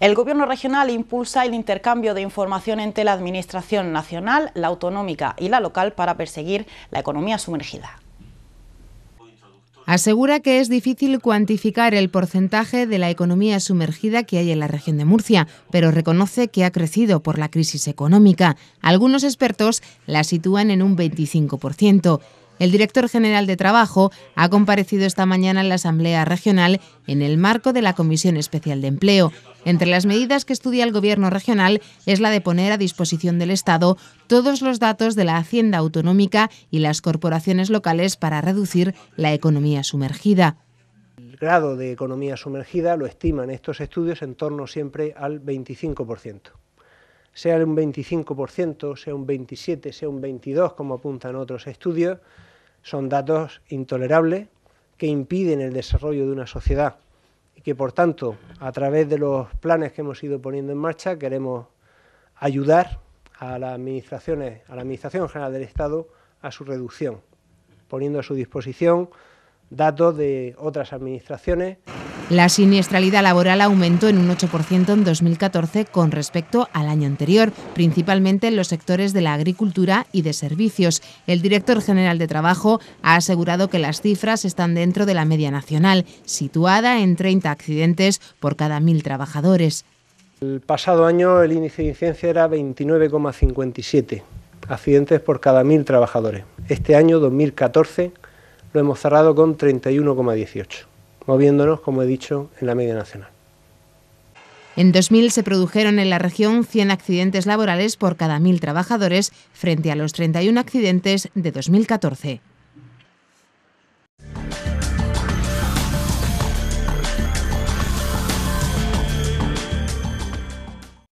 El Gobierno regional impulsa el intercambio de información entre la Administración nacional, la autonómica y la local para perseguir la economía sumergida. Asegura que es difícil cuantificar el porcentaje de la economía sumergida que hay en la región de Murcia, pero reconoce que ha crecido por la crisis económica. Algunos expertos la sitúan en un 25%. El director general de Trabajo ha comparecido esta mañana en la Asamblea Regional en el marco de la Comisión Especial de Empleo. Entre las medidas que estudia el Gobierno regional es la de poner a disposición del Estado todos los datos de la Hacienda Autonómica y las corporaciones locales para reducir la economía sumergida El grado de economía sumergida lo estiman estos estudios en torno siempre al 25% sea un 25%, sea un 27%, sea un 22%, como apuntan otros estudios, son datos intolerables que impiden el desarrollo de una sociedad y que, por tanto, a través de los planes que hemos ido poniendo en marcha, queremos ayudar a las a la Administración General del Estado, a su reducción, poniendo a su disposición datos de otras administraciones la siniestralidad laboral aumentó en un 8% en 2014 con respecto al año anterior, principalmente en los sectores de la agricultura y de servicios. El director general de Trabajo ha asegurado que las cifras están dentro de la media nacional, situada en 30 accidentes por cada mil trabajadores. El pasado año el índice de incidencia era 29,57 accidentes por cada mil trabajadores. Este año, 2014, lo hemos cerrado con 31,18 moviéndonos, como he dicho, en la media nacional. En 2000 se produjeron en la región 100 accidentes laborales por cada 1.000 trabajadores frente a los 31 accidentes de 2014.